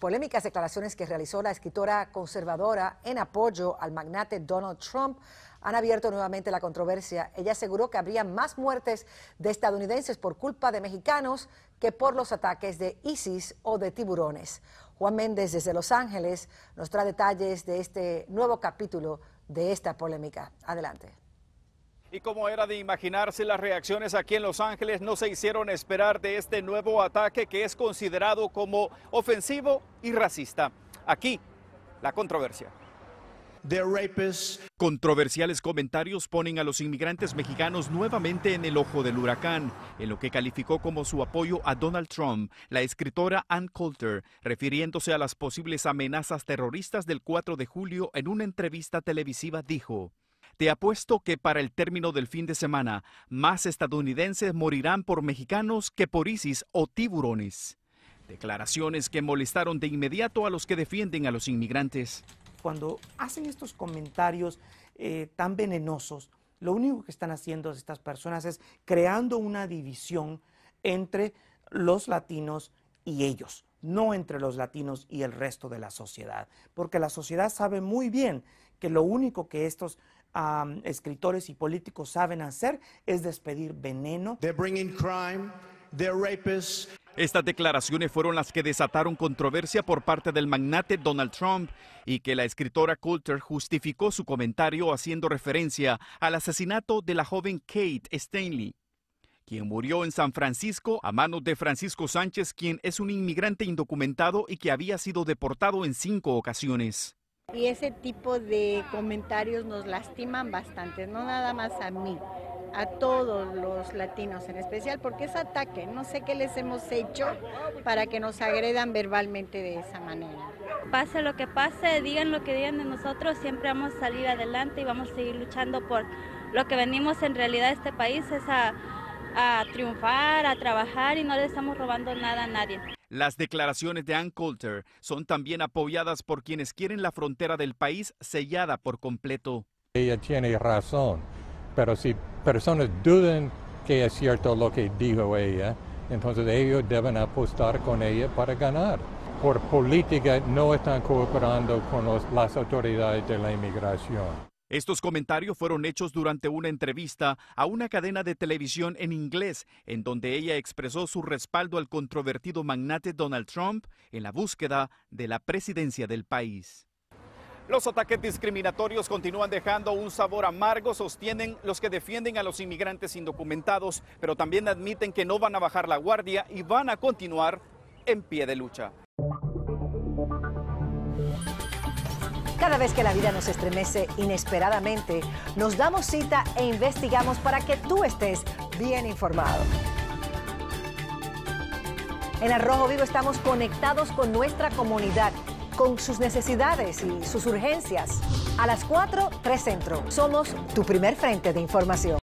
polémicas declaraciones que realizó la escritora conservadora en apoyo al magnate Donald Trump han abierto nuevamente la controversia. Ella aseguró que habría más muertes de estadounidenses por culpa de mexicanos que por los ataques de ISIS o de tiburones. Juan Méndez desde Los Ángeles nos trae detalles de este nuevo capítulo de esta polémica. Adelante. Y como era de imaginarse, las reacciones aquí en Los Ángeles no se hicieron esperar de este nuevo ataque que es considerado como ofensivo y racista. Aquí, la controversia. Controversiales comentarios ponen a los inmigrantes mexicanos nuevamente en el ojo del huracán, en lo que calificó como su apoyo a Donald Trump, la escritora Ann Coulter, refiriéndose a las posibles amenazas terroristas del 4 de julio en una entrevista televisiva, dijo. Te apuesto que para el término del fin de semana, más estadounidenses morirán por mexicanos que por ISIS o tiburones. Declaraciones que molestaron de inmediato a los que defienden a los inmigrantes. Cuando hacen estos comentarios eh, tan venenosos, lo único que están haciendo estas personas es creando una división entre los latinos y ellos, no entre los latinos y el resto de la sociedad, porque la sociedad sabe muy bien que lo único que estos escritores y políticos saben hacer es despedir veneno. Estas declaraciones fueron las que desataron controversia por parte del magnate Donald Trump y que la escritora Coulter justificó su comentario haciendo referencia al asesinato de la joven Kate Stanley, quien murió en San Francisco a manos de Francisco Sánchez, quien es un inmigrante indocumentado y que había sido deportado en cinco ocasiones. Y ese tipo de comentarios nos lastiman bastante, no nada más a mí, a todos los latinos en especial, porque es ataque, no sé qué les hemos hecho para que nos agredan verbalmente de esa manera. Pase lo que pase, digan lo que digan de nosotros, siempre vamos a salir adelante y vamos a seguir luchando por lo que venimos en realidad a este país, es a, a triunfar, a trabajar y no le estamos robando nada a nadie. Las declaraciones de Ann Coulter son también apoyadas por quienes quieren la frontera del país sellada por completo. Ella tiene razón, pero si personas duden que es cierto lo que dijo ella, entonces ellos deben apostar con ella para ganar. Por política no están cooperando con las autoridades de la inmigración. Estos comentarios fueron hechos durante una entrevista a una cadena de televisión en inglés, en donde ella expresó su respaldo al controvertido magnate Donald Trump en la búsqueda de la presidencia del país. Los ataques discriminatorios continúan dejando un sabor amargo, sostienen los que defienden a los inmigrantes indocumentados, pero también admiten que no van a bajar la guardia y van a continuar en pie de lucha. Cada vez que la vida nos estremece inesperadamente, nos damos cita e investigamos para que tú estés bien informado. En Arrojo Vivo estamos conectados con nuestra comunidad, con sus necesidades y sus urgencias. A las 4, 3 Centro. Somos tu primer frente de información.